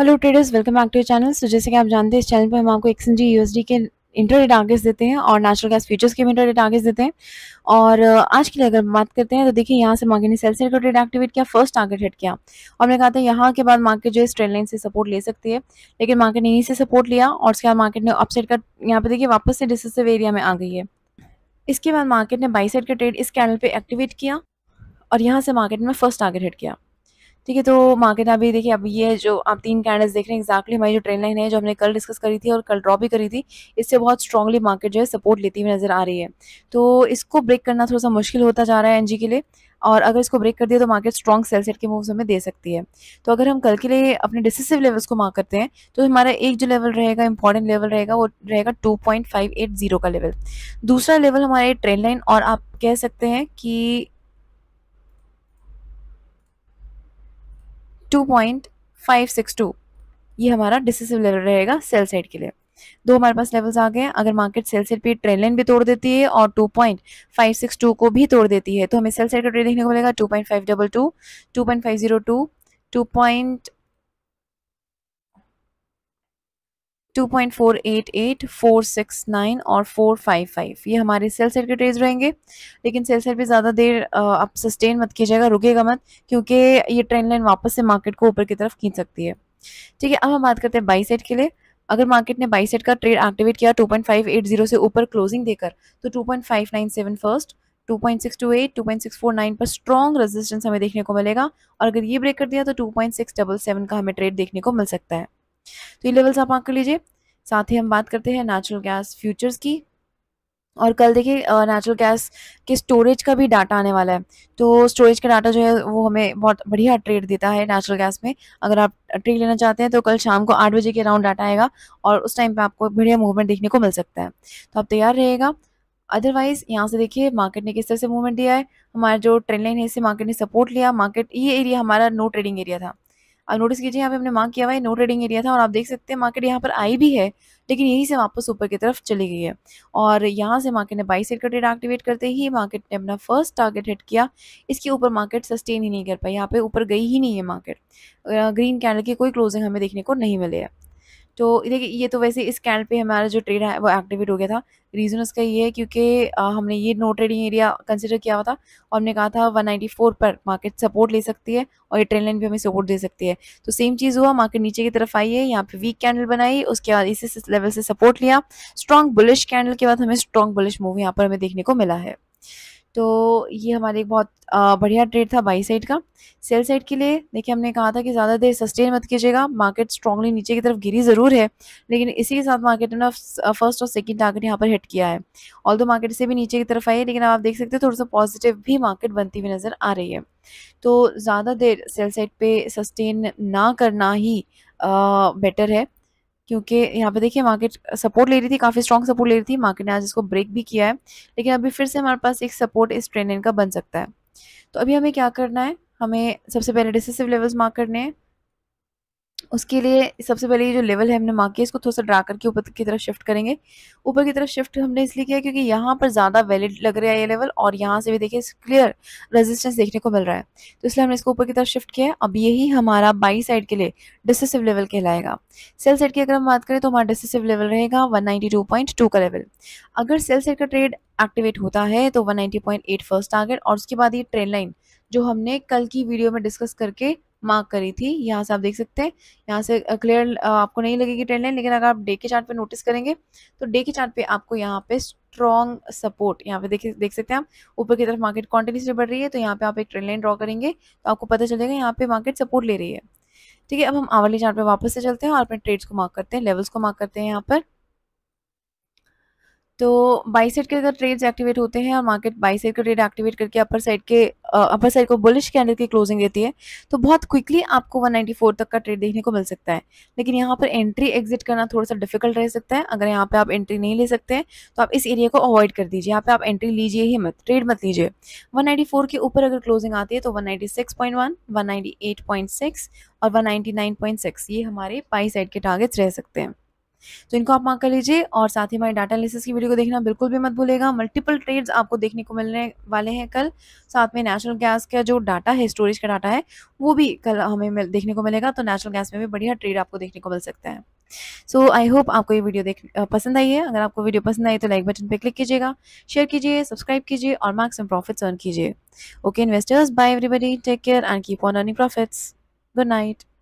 hello traders welcome back to channel so जैसे कि आप जानते हैं इस चैनल पर हम आपको जी यूएसडी के इंटरडे टारगेट्स देते हैं और नेचुरल गैस फ्यूचर्स के भी इंटरडे टारगेट्स देते हैं और आज के लिए अगर बात करते हैं तो देखिए यहाँ से मार्केट ने सेल सेल का ट्रेड एक्टिवेट किया फर्स्ट टारगेट हिट किया और मैंने कहा था यहाँ के बाद मार्केट जो है ट्रेड लाइन से सपोर्ट ले सकती है लेकिन मार्केट ने यहीं से सपोर्ट लिया और उसके बाद मार्केट ने अपसेट का यहाँ पर देखिए वापस से डिसेसिव एरिया में आ गई है इसके बाद मार्केट ने बाई साइड का ट्रेड इस कैनल पर एक्टिवेट किया और यहाँ से मार्केट में फर्स्ट टारगेट हिट किया ठीक है तो मार्केट अभी देखिए अब ये जो आप तीन कैंडल्स देख रहे हैं एक्जैक्टली हमारी जो ट्रेन लाइन है जो हमने कल डिस्कस करी थी और कल ड्रॉ भी करी थी इससे बहुत स्ट्रॉगली मार्केट जो है सपोर्ट लेती हुई नज़र आ रही है तो इसको ब्रेक करना थोड़ा सा मुश्किल होता जा रहा है एनजी के लिए और अगर इसको ब्रेक कर दिया तो मार्केट स्ट्रॉन्ग सेल सेट के मूव्स हमें दे सकती है तो अगर हम कल के लिए अपने डिसिसिव लेवल्स को मार्क करते हैं तो हमारा एक जो लेवल रहेगा इंपॉर्टेंट लेवल रहेगा वो रहेगा 2.580 का लेवल दूसरा लेवल हमारे ट्रेंड लाइन और आप कह सकते हैं कि 2.562 ये हमारा डिसिसिव लेवल रहेगा सेल साइड के लिए दो हमारे पास लेवल्स आ गए अगर मार्केट सेल साइड पे ट्रेन लाइन भी तोड़ देती है और 2.562 को भी तोड़ देती है तो हमें सेल साइड का ट्रेड देखने को मिलेगा 2.522, 2.502, 2.5 2.488, 469 और 455 ये हमारे सेल सेट के ट्रेज रहेंगे लेकिन सेल सेट पे ज़्यादा देर आप सस्टेन मत कीजिएगा रुकेगा मत क्योंकि ये ट्रेंड लाइन वापस से मार्केट को ऊपर की तरफ खींच सकती है ठीक है अब हम बात करते हैं बाई सेट के लिए अगर मार्केट ने बाई सेट का ट्रेड एक्टिवेट किया 2.580 से ऊपर क्लोजिंग देकर तो 2.597 फर्स्ट 2.628, 2.649 पर स्ट्रॉन्ग रेजिस्टेंस हमें देखने को मिलेगा और अगर ये ब्रेक कर दिया तो 2.677 का हमें ट्रेड देखने को मिल सकता है तो ये लेवल्स आप मार्क कर लीजिए साथ ही हम बात करते हैं नेचुरल गैस फ्यूचर्स की और कल देखिए नेचुरल गैस के स्टोरेज का भी डाटा आने वाला है तो स्टोरेज का डाटा जो है वो हमें बहुत बढ़िया ट्रेड देता है नेचुरल गैस में अगर आप ट्रेड लेना चाहते हैं तो कल शाम को आठ बजे के अराउंड डाटा आएगा और उस टाइम पे आपको बढ़िया मूवमेंट देखने को मिल सकता है तो आप तैयार रहेगा अदरवाइज यहाँ से देखिए मार्केट ने किस तरह से मूवमेंट दिया है हमारा जो ट्रेंड लाइन है इससे मार्केट ने सपोर्ट लिया मार्केट ये एरिया हमारा नो ट्रेडिंग एरिया था आप नोटिस कीजिए यहाँ पे हमने मार्क किया हुआ है नो ट्रेडिंग एरिया था और आप देख सकते हैं मार्केट यहाँ पर आई भी है लेकिन यहीं से वापस ऊपर की तरफ चली गई है और यहाँ से मार्केट ने बाई सेट का ट्रेड एक्टिवेट करते ही मार्केट ने अपना फर्स्ट टारगेट हिट किया इसके ऊपर मार्केट सस्टेन ही नहीं कर पाई यहाँ पे ऊपर गई ही नहीं है मार्केट ग्रीन कैंडल की कोई क्लोजिंग हमें देखने को नहीं मिले है तो देखिए ये तो वैसे इस कैंडल पे हमारा जो ट्रेड है वो एक्टिवेट हो गया था रीज़न उसका ये है क्योंकि हमने ये नो ट्रेडिंग एरिया कंसिडर किया हुआ था और हमने कहा था 194 पर मार्केट सपोर्ट ले सकती है और ये ट्रेन लाइन भी हमें सपोर्ट दे सकती है तो सेम चीज़ हुआ मार्केट नीचे की तरफ आई है यहाँ पे वीक कैंडल बनाई उसके बाद इसी लेवल से सपोर्ट लिया स्ट्रॉन्ग बुलिश कैंडल के बाद हमें स्ट्रॉन्ग बुलिश मूव यहाँ पर हमें देखने को मिला है तो ये हमारे एक बहुत बढ़िया ट्रेड था बाई साइड का सेल साइड के लिए देखिए हमने कहा था कि ज़्यादा देर सस्टेन मत कीजिएगा मार्केट स्ट्रांगली नीचे की तरफ गिरी ज़रूर है लेकिन इसी के साथ मार्केट ने फर्स्ट और सेकंड टारगेट यहाँ पर हिट किया है ऑल दो मार्केट से भी नीचे की तरफ आई है लेकिन आप देख सकते हो थोड़ा सा पॉजिटिव भी मार्केट बनती हुई नज़र आ रही है तो ज़्यादा देर सेल साइड पर सस्टेन ना करना ही बेटर है क्योंकि यहाँ पे देखिए मार्केट सपोर्ट ले रही थी काफ़ी स्ट्रॉन्ग सपोर्ट ले रही थी मार्केट ने आज इसको ब्रेक भी किया है लेकिन अभी फिर से हमारे पास एक सपोर्ट इस ट्रेंड का बन सकता है तो अभी हमें क्या करना है हमें सबसे पहले डिसेसिव लेवल्स मार्क करने हैं उसके लिए सबसे पहले ये जो लेवल है हमने मार्क किया इसको थोड़ा सा ड्रा करके ऊपर की तरफ शिफ्ट करेंगे ऊपर की तरफ शिफ्ट हमने इसलिए किया क्योंकि यहाँ पर ज़्यादा वैलिड लग रहा है ये लेवल और यहाँ से भी देखिए क्लियर रेजिस्टेंस देखने को मिल रहा है तो इसलिए हमने इसको ऊपर की तरफ शिफ्ट किया अब यही हमारा बाई साइड के लिए डिसेसिव लेवल कहलाएगा सेल साइड की अगर हम बात करें तो हमारा डिसेसिव लेवल रहेगा वन का लेवल अगर सेल साइड का ट्रेड एक्टिवेट होता है तो वन फर्स्ट टारगेट और उसके बाद ये ट्रेन लाइन जो हमने कल की वीडियो में डिस्कस करके मार्क करी थी यहाँ से आप देख सकते हैं यहाँ से क्लियर आपको नहीं लगेगी ट्रेंड लाइन लेकिन अगर आप डे के चार्ट पे नोटिस करेंगे तो डे के चार्ट पे आपको यहाँ पे स्ट्रॉन्ग सपोर्ट यहाँ पे देखिए देख सकते हैं आप ऊपर की तरफ मार्केट कॉन्टिन्यूसली बढ़ रही है तो यहाँ पे आप एक ट्रेंड लाइन ड्रॉ करेंगे तो आपको पता चलेगा यहाँ पे मार्केट सपोर्ट ले रही है ठीक है अब हम आवली चार्ट पे वापस से चलते हैं और अपने ट्रेड्स को मार्क करते हैं लेवल्स को मार्क करते हैं यहाँ पर तो बाई साइड के अगर ट्रेड्स एक्टिवेट होते हैं और मार्केट बाई साइड का ट्रेड एक्टिवेट करके अपर साइड के अपर साइड को बुलिश कैंडल की क्लोजिंग देती है तो बहुत क्विकली आपको 194 तक का ट्रेड देखने को मिल सकता है लेकिन यहाँ पर एंट्री एग्जिट करना थोड़ा सा डिफिकल्ट रह सकता है अगर यहाँ पर आप एंट्री नहीं ले सकते हैं तो आप इस एरिया को अवॉइड कर दीजिए यहाँ पर आप एंट्री लीजिए ही मत ट्रेड मत लीजिए वन के ऊपर अगर क्लोजिंग आती है तो वन नाइन्टी और वन ये हमारे बाई साइड के टारगेट्स रह सकते हैं तो इनको आप मांग कर लीजिए और साथ ही हमारे डाटा एनालिसिस की वीडियो को देखना बिल्कुल भी मत भूलेगा मल्टीपल ट्रेड्स आपको देखने को मिलने वाले हैं कल साथ में नेचुरल गैस का जो डाटा है स्टोरेज का डाटा है वो भी कल हमें मिल, देखने को मिलेगा तो नेचुरल गैस में भी बढ़िया ट्रेड आपको देखने को मिल सकता है सो आई होप आपको ये वीडियो देख पसंद आई है अगर आपको वीडियो पसंद आई तो लाइक बटन पे क्लिक कीजिएगा शेयर कीजिए सब्सक्राइब कीजिए और मार्क्स एंड प्रॉफिट्स अर्न कीजिए okay investors bye everybody take care and keep on earning profits good night